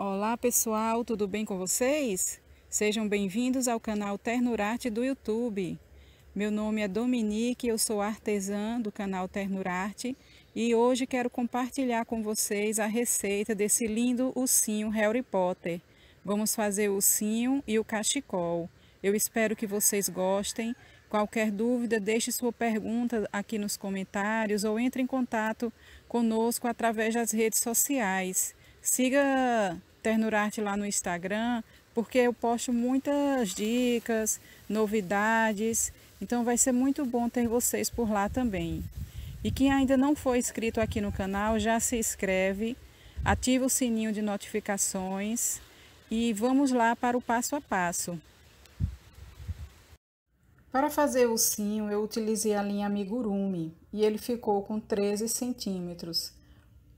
Olá pessoal, tudo bem com vocês? Sejam bem-vindos ao canal Ternurarte do YouTube. Meu nome é Dominique, eu sou artesã do canal Ternurarte e hoje quero compartilhar com vocês a receita desse lindo ursinho Harry Potter. Vamos fazer o ursinho e o cachecol. Eu espero que vocês gostem. Qualquer dúvida, deixe sua pergunta aqui nos comentários ou entre em contato conosco através das redes sociais. Siga Ternurarte lá no Instagram, porque eu posto muitas dicas, novidades. Então vai ser muito bom ter vocês por lá também. E quem ainda não foi inscrito aqui no canal, já se inscreve, ativa o sininho de notificações e vamos lá para o passo a passo. Para fazer o sim, eu utilizei a linha amigurumi e ele ficou com 13 centímetros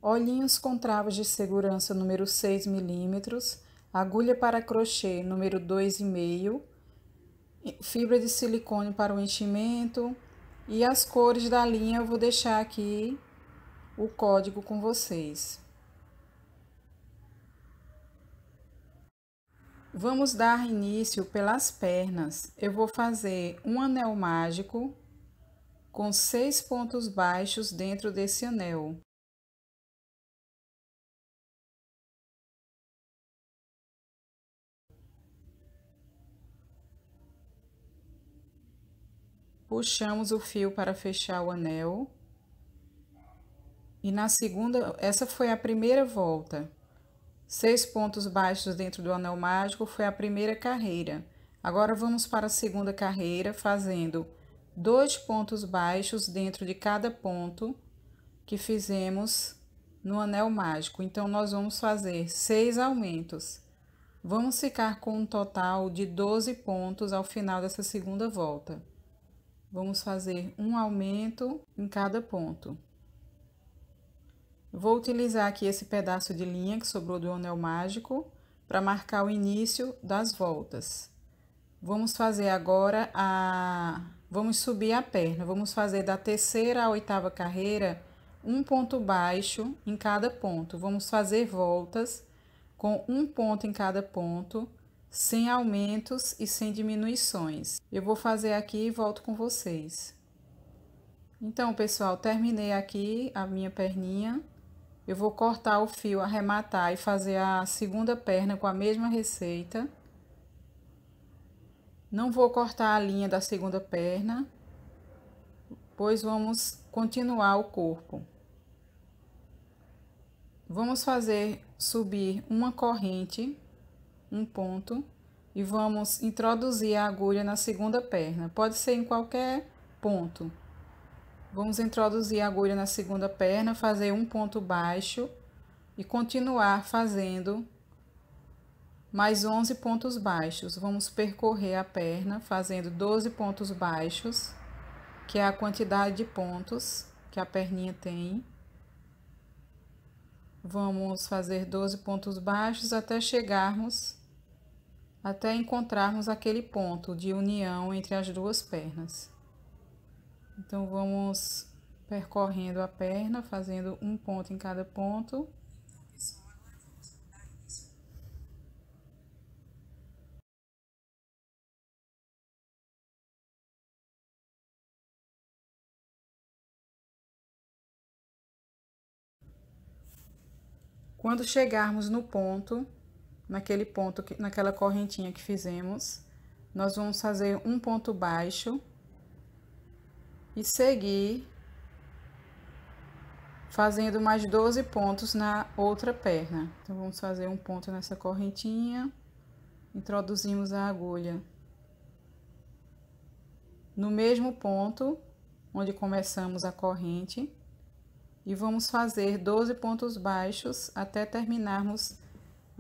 olhinhos com travas de segurança número 6 milímetros, agulha para crochê número 2,5, fibra de silicone para o enchimento e as cores da linha eu vou deixar aqui o código com vocês. Vamos dar início pelas pernas. Eu vou fazer um anel mágico com seis pontos baixos dentro desse anel. puxamos o fio para fechar o anel. E na segunda, essa foi a primeira volta. Seis pontos baixos dentro do anel mágico foi a primeira carreira. Agora vamos para a segunda carreira, fazendo dois pontos baixos dentro de cada ponto que fizemos no anel mágico. Então, nós vamos fazer seis aumentos. Vamos ficar com um total de 12 pontos ao final dessa segunda volta. Vamos fazer um aumento em cada ponto. Vou utilizar aqui esse pedaço de linha que sobrou do anel mágico para marcar o início das voltas. Vamos fazer agora a... Vamos subir a perna, vamos fazer da terceira à oitava carreira um ponto baixo em cada ponto. Vamos fazer voltas com um ponto em cada ponto sem aumentos e sem diminuições. Eu vou fazer aqui e volto com vocês. Então, pessoal, terminei aqui a minha perninha. Eu vou cortar o fio, arrematar e fazer a segunda perna com a mesma receita. Não vou cortar a linha da segunda perna, pois vamos continuar o corpo. Vamos fazer subir uma corrente um ponto e vamos introduzir a agulha na segunda perna. Pode ser em qualquer ponto. Vamos introduzir a agulha na segunda perna, fazer um ponto baixo e continuar fazendo mais 11 pontos baixos. Vamos percorrer a perna fazendo 12 pontos baixos, que é a quantidade de pontos que a perninha tem. Vamos fazer 12 pontos baixos até chegarmos até encontrarmos aquele ponto de união entre as duas pernas. Então, vamos percorrendo a perna, fazendo um ponto em cada ponto. Quando chegarmos no ponto, naquele ponto, naquela correntinha que fizemos, nós vamos fazer um ponto baixo e seguir fazendo mais 12 pontos na outra perna. Então, vamos fazer um ponto nessa correntinha, introduzimos a agulha no mesmo ponto onde começamos a corrente e vamos fazer 12 pontos baixos até terminarmos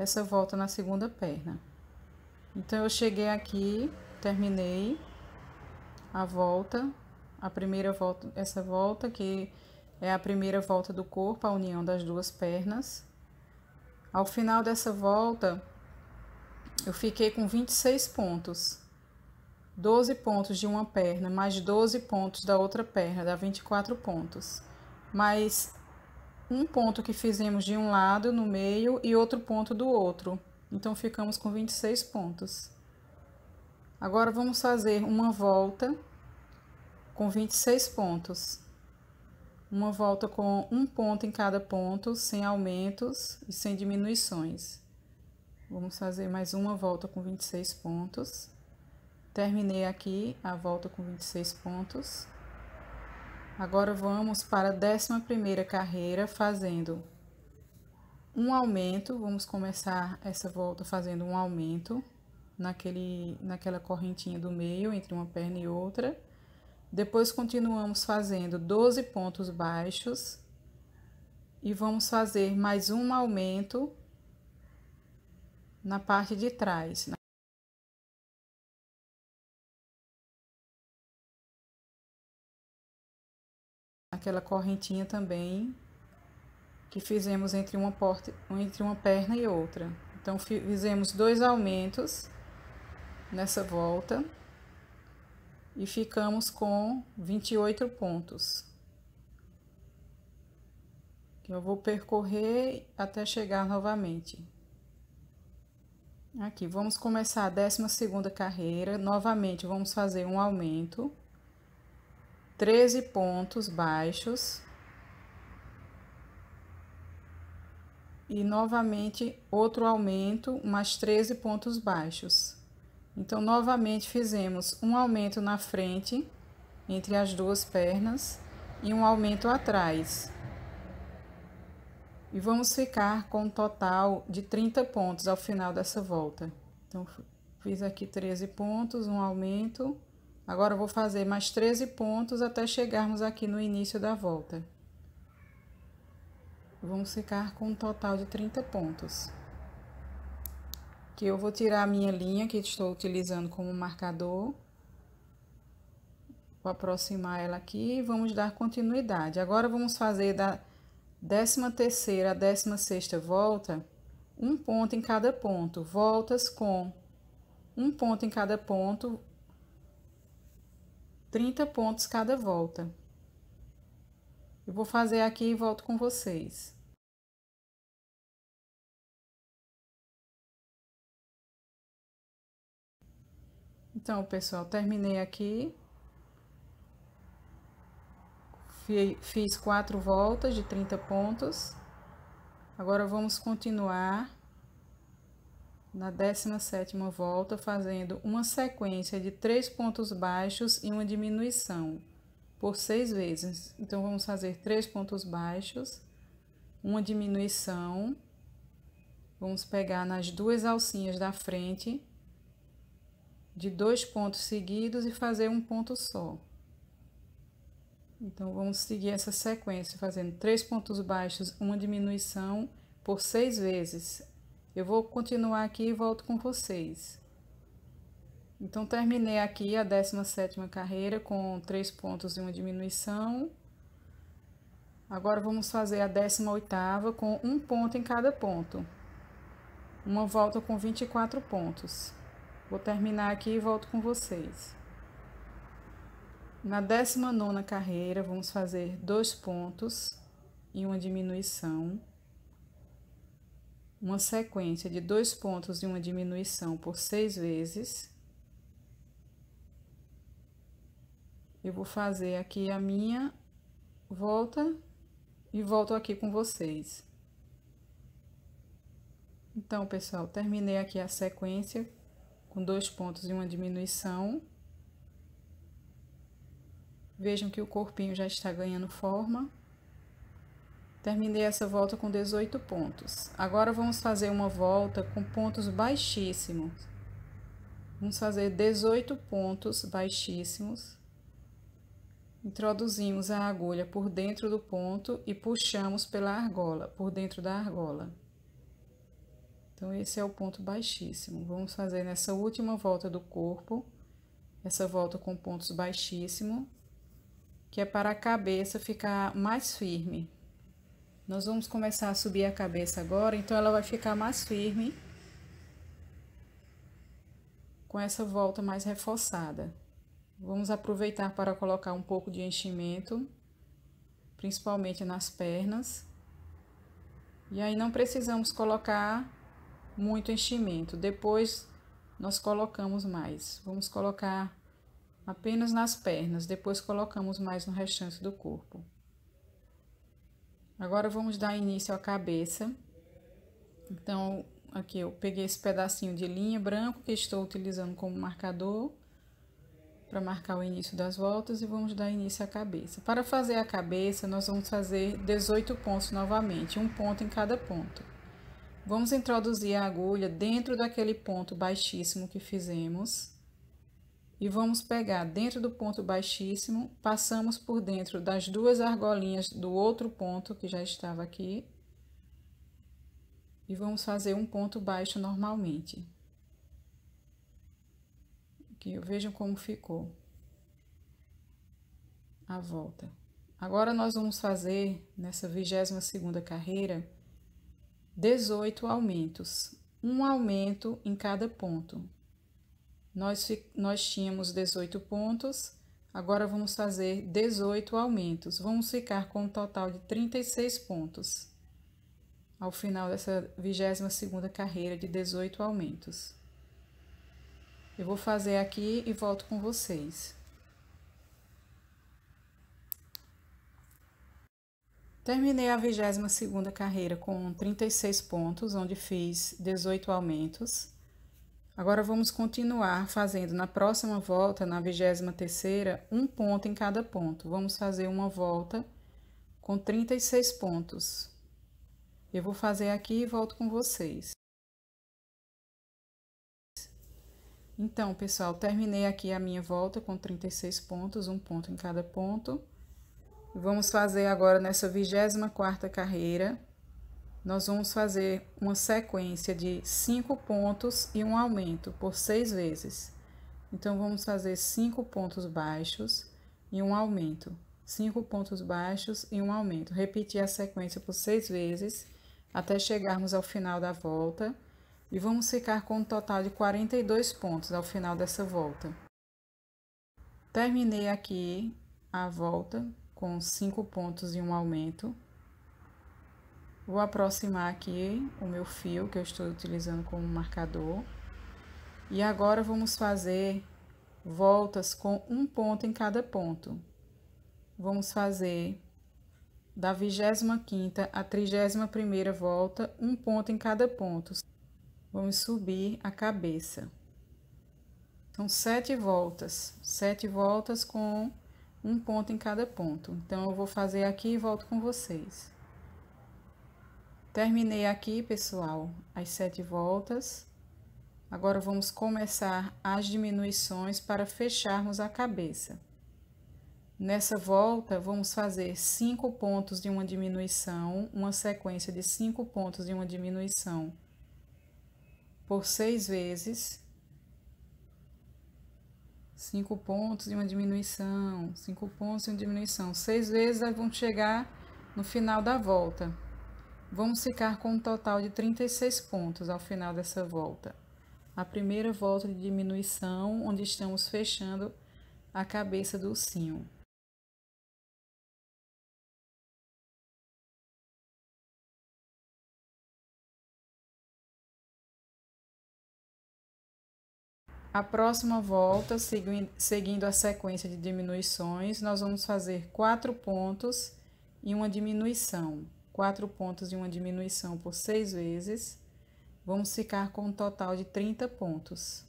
essa volta na segunda perna. Então, eu cheguei aqui, terminei a volta, a primeira volta, essa volta que é a primeira volta do corpo, a união das duas pernas. Ao final dessa volta, eu fiquei com 26 pontos. 12 pontos de uma perna, mais 12 pontos da outra perna, dá 24 pontos. Mas um ponto que fizemos de um lado no meio e outro ponto do outro. Então, ficamos com 26 pontos. Agora, vamos fazer uma volta com 26 pontos. Uma volta com um ponto em cada ponto, sem aumentos e sem diminuições. Vamos fazer mais uma volta com 26 pontos. Terminei aqui a volta com 26 pontos. Agora vamos para a décima primeira carreira fazendo um aumento. Vamos começar essa volta fazendo um aumento naquele, naquela correntinha do meio, entre uma perna e outra. Depois continuamos fazendo 12 pontos baixos e vamos fazer mais um aumento na parte de trás. aquela correntinha também que fizemos entre uma, porta, entre uma perna e outra. Então, fizemos dois aumentos nessa volta e ficamos com 28 pontos. Que eu vou percorrer até chegar novamente. Aqui, vamos começar a 12 segunda carreira. Novamente, vamos fazer um aumento treze pontos baixos. E novamente outro aumento, mais treze pontos baixos. Então, novamente fizemos um aumento na frente, entre as duas pernas, e um aumento atrás. E vamos ficar com um total de 30 pontos ao final dessa volta. Então, fiz aqui 13 pontos, um aumento, Agora, vou fazer mais 13 pontos até chegarmos aqui no início da volta. Vamos ficar com um total de 30 pontos. Que eu vou tirar a minha linha que estou utilizando como marcador. Vou aproximar ela aqui e vamos dar continuidade. Agora, vamos fazer da 13 terceira à 16 volta, um ponto em cada ponto, voltas com um ponto em cada ponto, 30 pontos cada volta. Eu vou fazer aqui e volto com vocês. Então, pessoal, terminei aqui. Fiz quatro voltas de 30 pontos. Agora, vamos continuar na 17 volta, fazendo uma sequência de três pontos baixos e uma diminuição por seis vezes. Então, vamos fazer três pontos baixos, uma diminuição, vamos pegar nas duas alcinhas da frente, de dois pontos seguidos e fazer um ponto só. Então, vamos seguir essa sequência, fazendo três pontos baixos, uma diminuição por seis vezes eu vou continuar aqui e volto com vocês. Então, terminei aqui a 17ª carreira com três pontos e uma diminuição. Agora, vamos fazer a 18ª com um ponto em cada ponto. Uma volta com 24 pontos. Vou terminar aqui e volto com vocês. Na 19ª carreira, vamos fazer dois pontos e uma diminuição uma sequência de dois pontos e uma diminuição por seis vezes, eu vou fazer aqui a minha volta e volto aqui com vocês. Então, pessoal, terminei aqui a sequência com dois pontos e uma diminuição. Vejam que o corpinho já está ganhando forma. Terminei essa volta com 18 pontos. Agora vamos fazer uma volta com pontos baixíssimos. Vamos fazer 18 pontos baixíssimos. Introduzimos a agulha por dentro do ponto e puxamos pela argola, por dentro da argola. Então, esse é o ponto baixíssimo. Vamos fazer nessa última volta do corpo, essa volta com pontos baixíssimo, que é para a cabeça ficar mais firme. Nós vamos começar a subir a cabeça agora, então ela vai ficar mais firme com essa volta mais reforçada. Vamos aproveitar para colocar um pouco de enchimento, principalmente nas pernas. E aí não precisamos colocar muito enchimento, depois nós colocamos mais. Vamos colocar apenas nas pernas, depois colocamos mais no restante do corpo. Agora vamos dar início à cabeça. Então, aqui eu peguei esse pedacinho de linha branco que estou utilizando como marcador para marcar o início das voltas e vamos dar início à cabeça. Para fazer a cabeça, nós vamos fazer 18 pontos novamente, um ponto em cada ponto. Vamos introduzir a agulha dentro daquele ponto baixíssimo que fizemos e vamos pegar dentro do ponto baixíssimo, passamos por dentro das duas argolinhas do outro ponto que já estava aqui e vamos fazer um ponto baixo normalmente. Aqui, vejam como ficou a volta. Agora, nós vamos fazer, nessa 22 segunda carreira, 18 aumentos. Um aumento em cada ponto. Nós, nós tínhamos 18 pontos, agora vamos fazer 18 aumentos. Vamos ficar com um total de 36 pontos ao final dessa 22ª carreira de 18 aumentos. Eu vou fazer aqui e volto com vocês. Terminei a 22ª carreira com 36 pontos, onde fiz 18 aumentos. Agora vamos continuar fazendo na próxima volta, na vigésima terceira, um ponto em cada ponto. Vamos fazer uma volta com 36 pontos. Eu vou fazer aqui e volto com vocês. Então, pessoal, terminei aqui a minha volta com 36 pontos, um ponto em cada ponto. Vamos fazer agora nessa 24ª carreira nós vamos fazer uma sequência de cinco pontos e um aumento por seis vezes. Então, vamos fazer cinco pontos baixos e um aumento. Cinco pontos baixos e um aumento. Repetir a sequência por seis vezes até chegarmos ao final da volta. E vamos ficar com um total de 42 pontos ao final dessa volta. Terminei aqui a volta com cinco pontos e um aumento. Vou aproximar aqui o meu fio que eu estou utilizando como marcador. E agora vamos fazer voltas com um ponto em cada ponto. Vamos fazer da 25 quinta à 31 primeira volta, um ponto em cada ponto. Vamos subir a cabeça. São então, sete voltas, sete voltas com um ponto em cada ponto. Então, eu vou fazer aqui e volto com vocês. Terminei aqui, pessoal, as sete voltas. Agora, vamos começar as diminuições para fecharmos a cabeça. Nessa volta, vamos fazer cinco pontos de uma diminuição, uma sequência de cinco pontos de uma diminuição por seis vezes. Cinco pontos de uma diminuição, cinco pontos de uma diminuição. Seis vezes vão chegar no final da volta. Vamos ficar com um total de 36 pontos ao final dessa volta. A primeira volta de diminuição, onde estamos fechando a cabeça do ursinho. A próxima volta, seguindo a sequência de diminuições, nós vamos fazer quatro pontos e uma diminuição quatro pontos e uma diminuição por seis vezes, vamos ficar com um total de 30 pontos.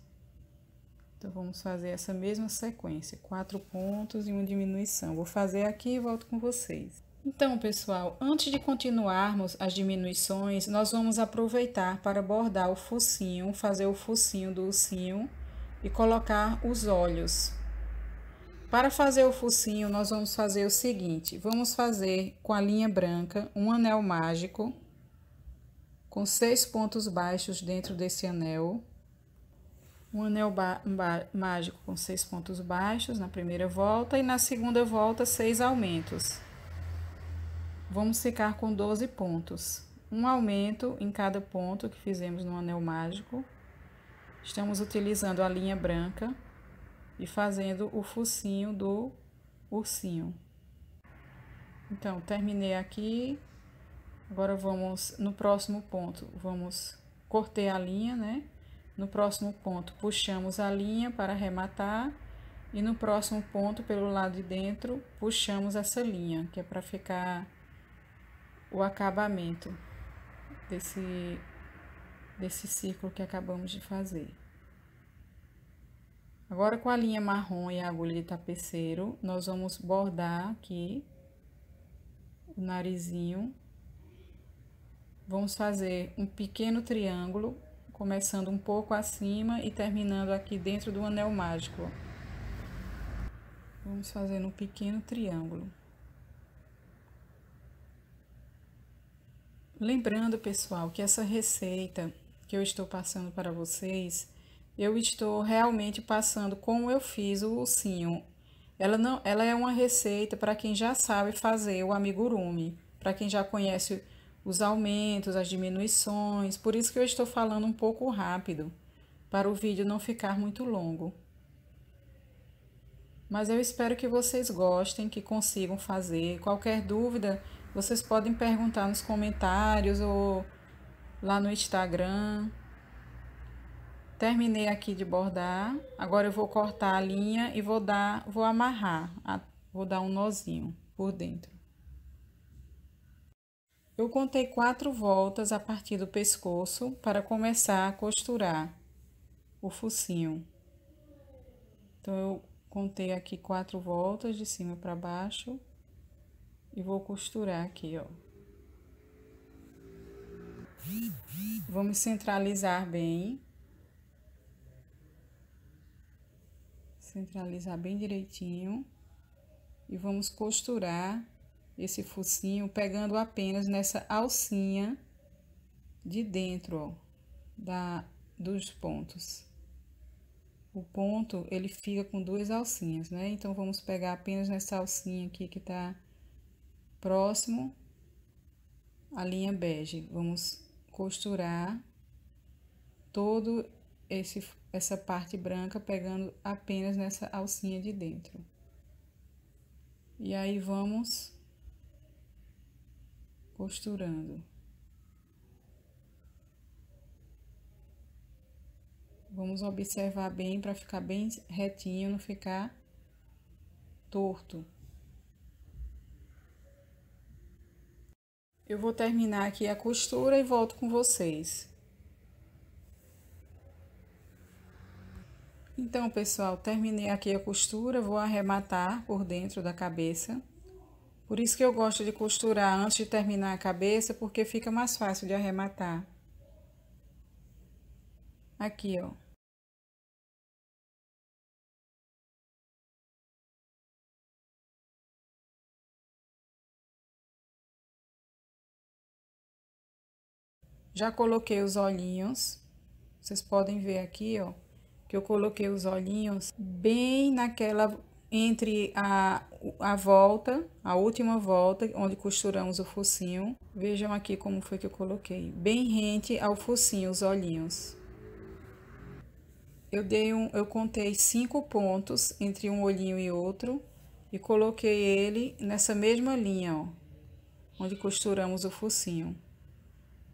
Então, vamos fazer essa mesma sequência, quatro pontos e uma diminuição. Vou fazer aqui e volto com vocês. Então, pessoal, antes de continuarmos as diminuições, nós vamos aproveitar para bordar o focinho, fazer o focinho do ursinho e colocar os olhos. Para fazer o focinho, nós vamos fazer o seguinte. Vamos fazer com a linha branca um anel mágico com seis pontos baixos dentro desse anel. Um anel mágico com seis pontos baixos na primeira volta e na segunda volta seis aumentos. Vamos ficar com 12 pontos. Um aumento em cada ponto que fizemos no anel mágico. Estamos utilizando a linha branca e fazendo o focinho do ursinho. Então, terminei aqui. Agora, vamos no próximo ponto, vamos cortar a linha, né? No próximo ponto, puxamos a linha para arrematar. E no próximo ponto, pelo lado de dentro, puxamos essa linha, que é para ficar o acabamento desse, desse círculo que acabamos de fazer. Agora, com a linha marrom e a agulha de tapeceiro, nós vamos bordar aqui o narizinho. Vamos fazer um pequeno triângulo, começando um pouco acima e terminando aqui dentro do anel mágico. Vamos fazer um pequeno triângulo. Lembrando, pessoal, que essa receita que eu estou passando para vocês eu estou realmente passando como eu fiz o ursinho. Ela, não, ela é uma receita para quem já sabe fazer o amigurumi, para quem já conhece os aumentos, as diminuições, por isso que eu estou falando um pouco rápido, para o vídeo não ficar muito longo. Mas eu espero que vocês gostem, que consigam fazer. Qualquer dúvida, vocês podem perguntar nos comentários ou lá no Instagram. Terminei aqui de bordar, agora eu vou cortar a linha e vou dar, vou amarrar, vou dar um nozinho por dentro. Eu contei quatro voltas a partir do pescoço para começar a costurar o focinho. Então, eu contei aqui quatro voltas de cima para baixo e vou costurar aqui, ó. Vamos centralizar bem. Centralizar bem direitinho. E vamos costurar esse focinho pegando apenas nessa alcinha de dentro, ó, da, dos pontos. O ponto, ele fica com duas alcinhas, né? Então, vamos pegar apenas nessa alcinha aqui que tá próximo à linha bege. Vamos costurar todo esse essa parte branca pegando apenas nessa alcinha de dentro. E aí vamos costurando. Vamos observar bem para ficar bem retinho, não ficar torto. Eu vou terminar aqui a costura e volto com vocês. Então, pessoal, terminei aqui a costura, vou arrematar por dentro da cabeça. Por isso que eu gosto de costurar antes de terminar a cabeça, porque fica mais fácil de arrematar. Aqui, ó. Já coloquei os olhinhos. Vocês podem ver aqui, ó que eu coloquei os olhinhos bem naquela entre a, a volta, a última volta, onde costuramos o focinho. Vejam aqui como foi que eu coloquei. Bem rente ao focinho, os olhinhos. Eu dei um, eu contei cinco pontos entre um olhinho e outro e coloquei ele nessa mesma linha, ó, onde costuramos o focinho.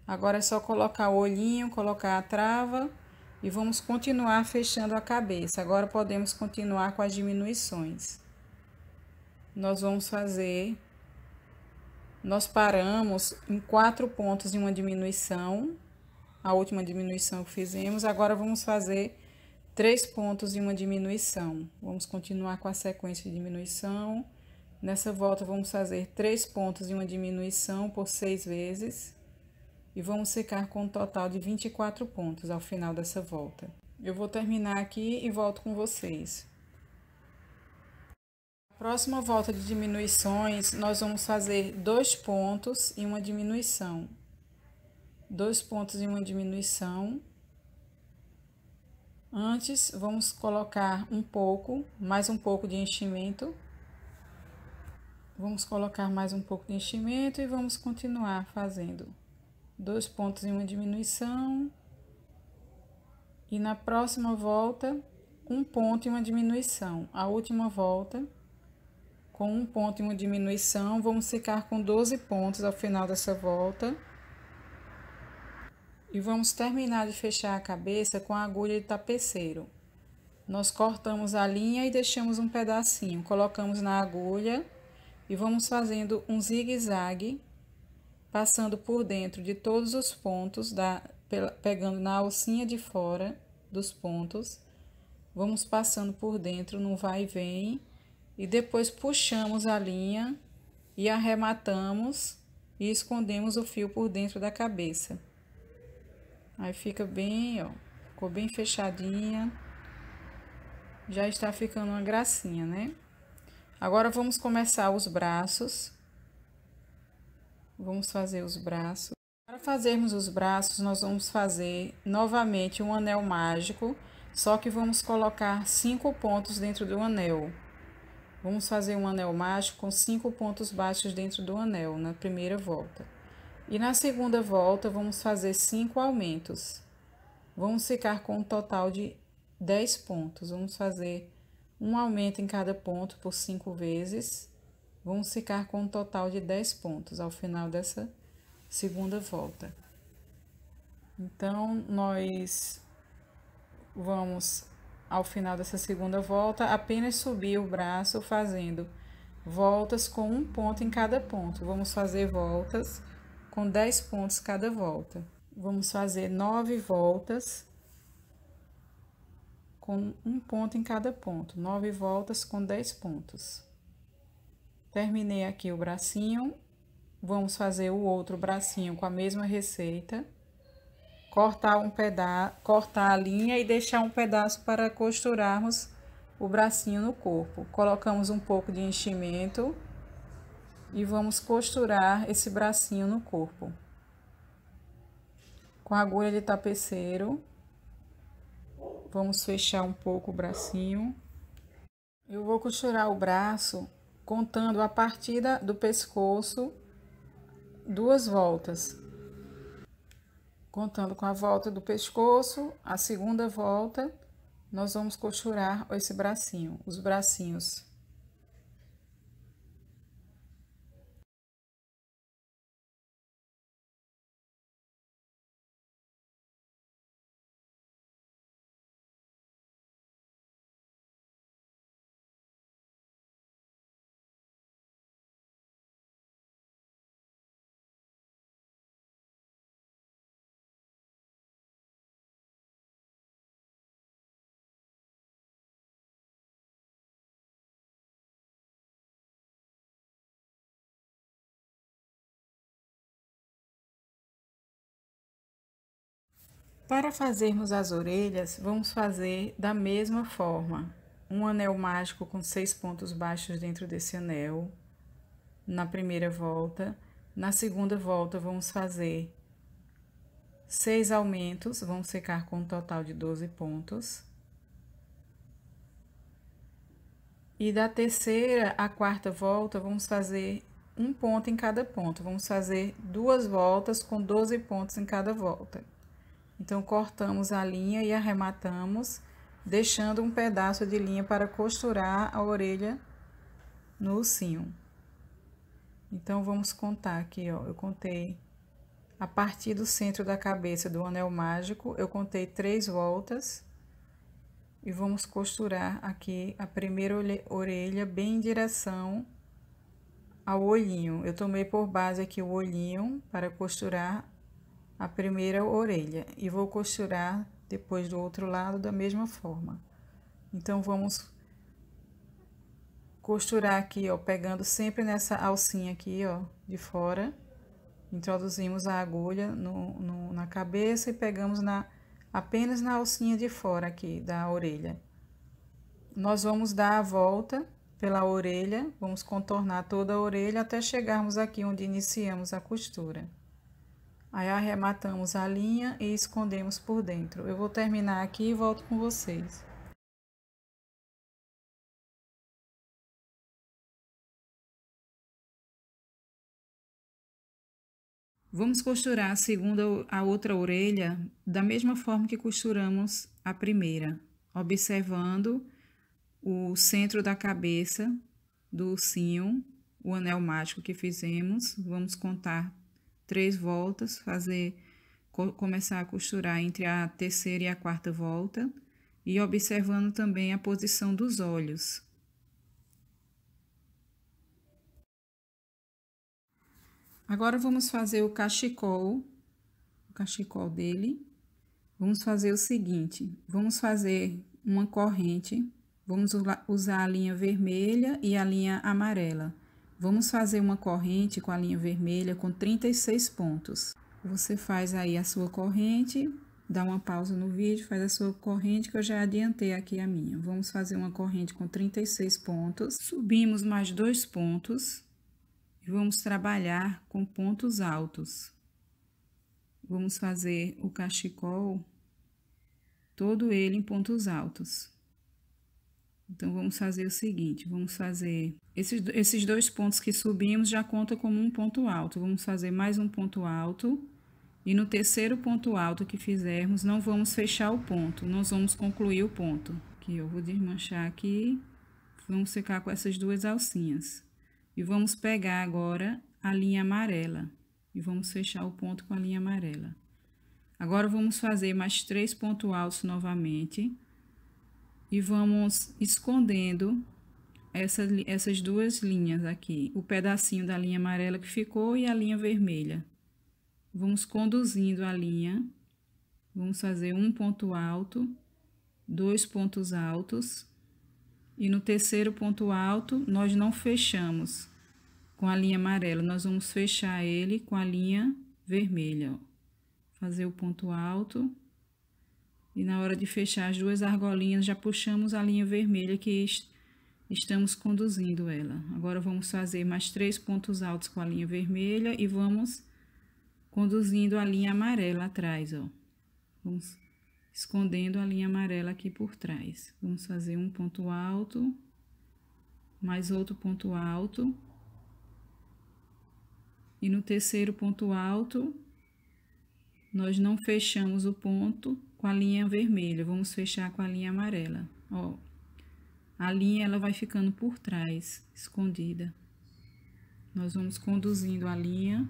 Agora é só colocar o olhinho, colocar a trava e vamos continuar fechando a cabeça. Agora podemos continuar com as diminuições. Nós vamos fazer... Nós paramos em quatro pontos de uma diminuição. A última diminuição que fizemos. Agora vamos fazer três pontos de uma diminuição. Vamos continuar com a sequência de diminuição. Nessa volta, vamos fazer três pontos de uma diminuição por seis vezes e vamos ficar com um total de 24 pontos ao final dessa volta. Eu vou terminar aqui e volto com vocês. Próxima volta de diminuições, nós vamos fazer dois pontos e uma diminuição. Dois pontos e uma diminuição. Antes, vamos colocar um pouco, mais um pouco de enchimento. Vamos colocar mais um pouco de enchimento e vamos continuar fazendo dois pontos em uma diminuição. E na próxima volta, um ponto e uma diminuição. A última volta, com um ponto e uma diminuição, vamos ficar com 12 pontos ao final dessa volta. E vamos terminar de fechar a cabeça com a agulha de tapeceiro. Nós cortamos a linha e deixamos um pedacinho, colocamos na agulha e vamos fazendo um zigue-zague passando por dentro de todos os pontos, da, pegando na alcinha de fora dos pontos, vamos passando por dentro no vai e vem, e depois puxamos a linha e arrematamos e escondemos o fio por dentro da cabeça. Aí fica bem, ó, ficou bem fechadinha. Já está ficando uma gracinha, né? Agora vamos começar os braços. Vamos fazer os braços. Para fazermos os braços, nós vamos fazer novamente um anel mágico, só que vamos colocar cinco pontos dentro do anel. Vamos fazer um anel mágico com cinco pontos baixos dentro do anel na primeira volta. E na segunda volta, vamos fazer cinco aumentos. Vamos ficar com um total de 10 pontos. Vamos fazer um aumento em cada ponto por cinco vezes Vamos ficar com um total de 10 pontos ao final dessa segunda volta. Então, nós vamos, ao final dessa segunda volta, apenas subir o braço fazendo voltas com um ponto em cada ponto. Vamos fazer voltas com 10 pontos cada volta. Vamos fazer nove voltas com um ponto em cada ponto. Nove voltas com 10 pontos. Terminei aqui o bracinho, vamos fazer o outro bracinho com a mesma receita. Cortar um pedaço, cortar a linha e deixar um pedaço para costurarmos o bracinho no corpo. Colocamos um pouco de enchimento e vamos costurar esse bracinho no corpo. Com a agulha de tapeceiro, vamos fechar um pouco o bracinho. Eu vou costurar o braço contando a partida do pescoço duas voltas. Contando com a volta do pescoço, a segunda volta, nós vamos costurar esse bracinho, os bracinhos. Para fazermos as orelhas, vamos fazer da mesma forma. Um anel mágico com seis pontos baixos dentro desse anel, na primeira volta. Na segunda volta, vamos fazer seis aumentos, vamos secar com um total de 12 pontos. E da terceira à quarta volta, vamos fazer um ponto em cada ponto. Vamos fazer duas voltas com 12 pontos em cada volta. Então, cortamos a linha e arrematamos, deixando um pedaço de linha para costurar a orelha no ursinho. Então, vamos contar aqui, ó. Eu contei a partir do centro da cabeça do anel mágico, eu contei três voltas e vamos costurar aqui a primeira orelha bem em direção ao olhinho. Eu tomei por base aqui o olhinho para costurar a primeira orelha e vou costurar depois do outro lado da mesma forma. Então, vamos costurar aqui, ó, pegando sempre nessa alcinha aqui, ó, de fora. Introduzimos a agulha no, no, na cabeça e pegamos na, apenas na alcinha de fora aqui da orelha. Nós vamos dar a volta pela orelha, vamos contornar toda a orelha até chegarmos aqui onde iniciamos a costura. Aí arrematamos a linha e escondemos por dentro. Eu vou terminar aqui e volto com vocês. Vamos costurar a segunda a outra orelha da mesma forma que costuramos a primeira, observando o centro da cabeça do ursinho, o anel mágico que fizemos. Vamos contar três voltas, fazer começar a costurar entre a terceira e a quarta volta e observando também a posição dos olhos. Agora vamos fazer o cachecol, o cachecol dele. Vamos fazer o seguinte, vamos fazer uma corrente, vamos usar a linha vermelha e a linha amarela. Vamos fazer uma corrente com a linha vermelha com 36 pontos. Você faz aí a sua corrente, dá uma pausa no vídeo, faz a sua corrente que eu já adiantei aqui a minha. Vamos fazer uma corrente com 36 pontos. Subimos mais dois pontos e vamos trabalhar com pontos altos. Vamos fazer o cachecol todo ele em pontos altos. Então, vamos fazer o seguinte, vamos fazer... Esses, esses dois pontos que subimos já conta como um ponto alto. Vamos fazer mais um ponto alto. E no terceiro ponto alto que fizermos, não vamos fechar o ponto, nós vamos concluir o ponto. Que eu vou desmanchar aqui, vamos ficar com essas duas alcinhas. E vamos pegar agora a linha amarela. E vamos fechar o ponto com a linha amarela. Agora, vamos fazer mais três pontos altos novamente e vamos escondendo essa, essas duas linhas aqui, o pedacinho da linha amarela que ficou e a linha vermelha. Vamos conduzindo a linha, vamos fazer um ponto alto, dois pontos altos, e no terceiro ponto alto nós não fechamos com a linha amarela, nós vamos fechar ele com a linha vermelha, ó. Fazer o ponto alto, e na hora de fechar as duas argolinhas, já puxamos a linha vermelha que estamos conduzindo ela. Agora, vamos fazer mais três pontos altos com a linha vermelha e vamos conduzindo a linha amarela atrás, ó. Vamos escondendo a linha amarela aqui por trás. Vamos fazer um ponto alto, mais outro ponto alto. E no terceiro ponto alto, nós não fechamos o ponto, com a linha vermelha, vamos fechar com a linha amarela, ó. A linha, ela vai ficando por trás, escondida. Nós vamos conduzindo a linha.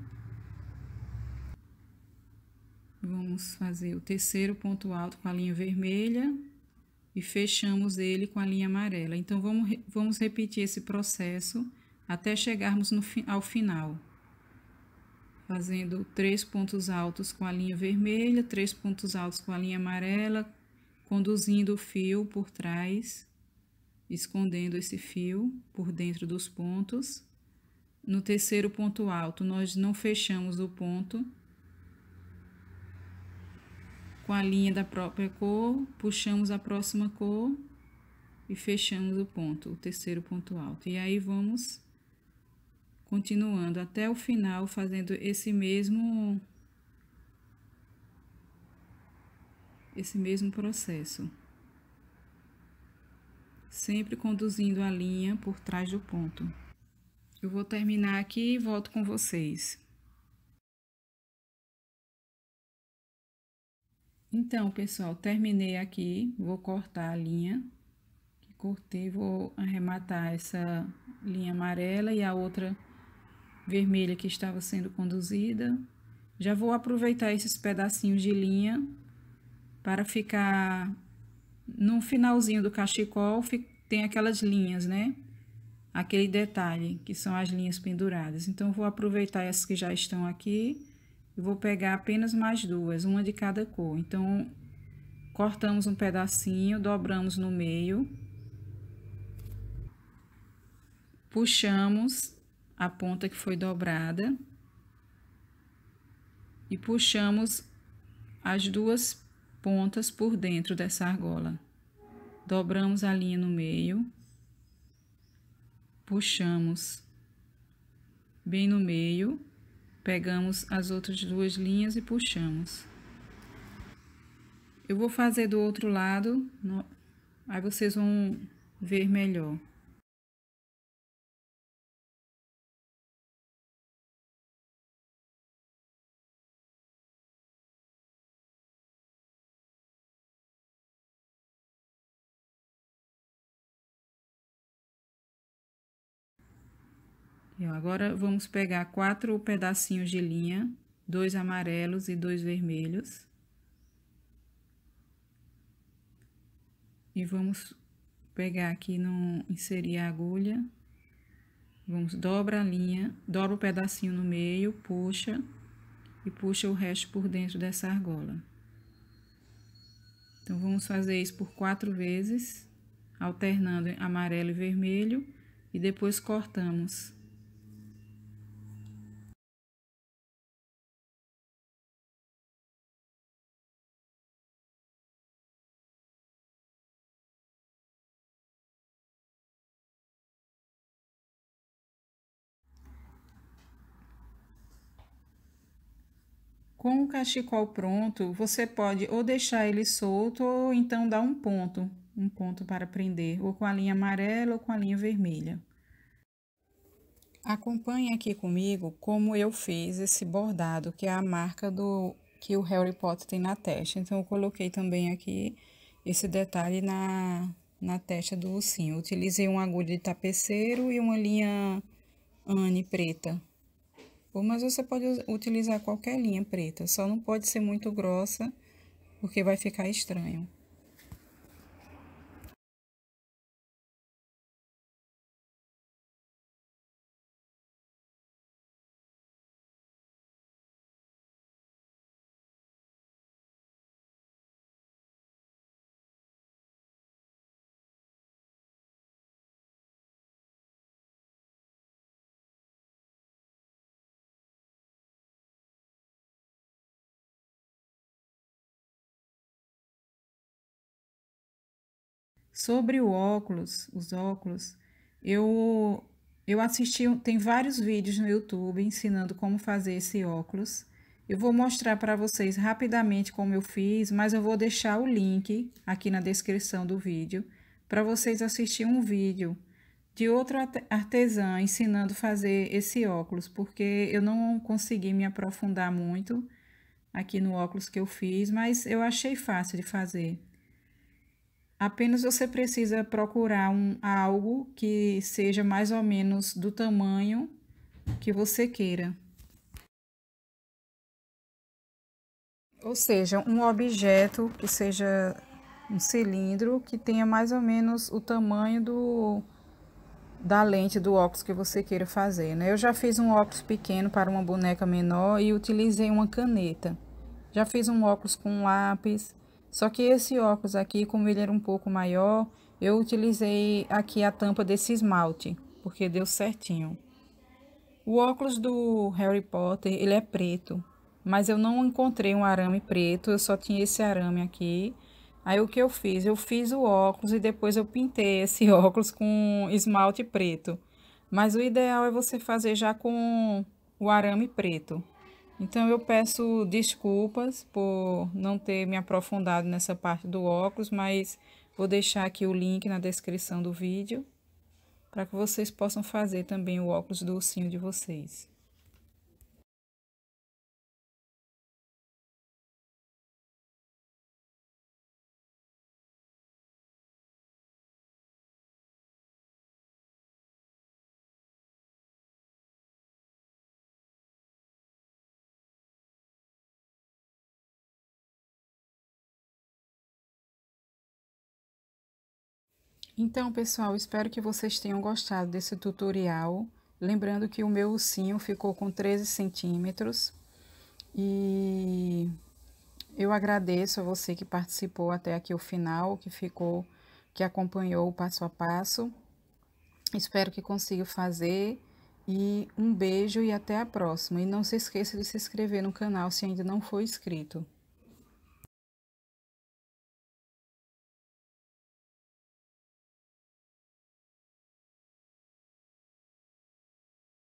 Vamos fazer o terceiro ponto alto com a linha vermelha e fechamos ele com a linha amarela. Então, vamos, vamos repetir esse processo até chegarmos no, ao final fazendo três pontos altos com a linha vermelha, três pontos altos com a linha amarela, conduzindo o fio por trás, escondendo esse fio por dentro dos pontos. No terceiro ponto alto, nós não fechamos o ponto com a linha da própria cor, puxamos a próxima cor e fechamos o ponto, o terceiro ponto alto. E aí vamos continuando até o final, fazendo esse mesmo esse mesmo processo. Sempre conduzindo a linha por trás do ponto. Eu vou terminar aqui e volto com vocês. Então, pessoal, terminei aqui, vou cortar a linha que cortei, vou arrematar essa linha amarela e a outra vermelha que estava sendo conduzida. Já vou aproveitar esses pedacinhos de linha para ficar no finalzinho do cachecol, tem aquelas linhas, né? Aquele detalhe, que são as linhas penduradas. Então, vou aproveitar essas que já estão aqui e vou pegar apenas mais duas, uma de cada cor. Então, cortamos um pedacinho, dobramos no meio, puxamos a ponta que foi dobrada e puxamos as duas pontas por dentro dessa argola. Dobramos a linha no meio, puxamos bem no meio, pegamos as outras duas linhas e puxamos. Eu vou fazer do outro lado, aí vocês vão ver melhor. agora vamos pegar quatro pedacinhos de linha, dois amarelos e dois vermelhos. E vamos pegar aqui no inserir a agulha. Vamos dobra a linha, dobra o pedacinho no meio, puxa e puxa o resto por dentro dessa argola. Então vamos fazer isso por quatro vezes, alternando amarelo e vermelho e depois cortamos. Com o cachecol pronto, você pode ou deixar ele solto ou então dar um ponto, um ponto para prender, ou com a linha amarela ou com a linha vermelha. Acompanhe aqui comigo como eu fiz esse bordado, que é a marca do que o Harry Potter tem na testa. Então, eu coloquei também aqui esse detalhe na, na testa do ursinho. utilizei uma agulha de tapeceiro e uma linha Anne preta mas você pode utilizar qualquer linha preta, só não pode ser muito grossa, porque vai ficar estranho. Sobre o óculos, os óculos, eu eu assisti, tem vários vídeos no YouTube ensinando como fazer esse óculos. Eu vou mostrar para vocês rapidamente como eu fiz, mas eu vou deixar o link aqui na descrição do vídeo para vocês assistirem um vídeo de outro artesã ensinando a fazer esse óculos, porque eu não consegui me aprofundar muito aqui no óculos que eu fiz, mas eu achei fácil de fazer. Apenas você precisa procurar um, algo que seja mais ou menos do tamanho que você queira. Ou seja, um objeto que seja um cilindro que tenha mais ou menos o tamanho do, da lente do óculos que você queira fazer. Né? Eu já fiz um óculos pequeno para uma boneca menor e utilizei uma caneta. Já fiz um óculos com lápis só que esse óculos aqui, como ele era um pouco maior, eu utilizei aqui a tampa desse esmalte, porque deu certinho. O óculos do Harry Potter, ele é preto, mas eu não encontrei um arame preto, eu só tinha esse arame aqui. Aí o que eu fiz? Eu fiz o óculos e depois eu pintei esse óculos com esmalte preto. Mas o ideal é você fazer já com o arame preto. Então eu peço desculpas por não ter me aprofundado nessa parte do óculos, mas vou deixar aqui o link na descrição do vídeo para que vocês possam fazer também o óculos do ursinho de vocês. Então, pessoal, espero que vocês tenham gostado desse tutorial. Lembrando que o meu ursinho ficou com 13 centímetros. E eu agradeço a você que participou até aqui o final, que ficou, que acompanhou o passo a passo. Espero que consiga fazer. E um beijo e até a próxima. E não se esqueça de se inscrever no canal se ainda não for inscrito.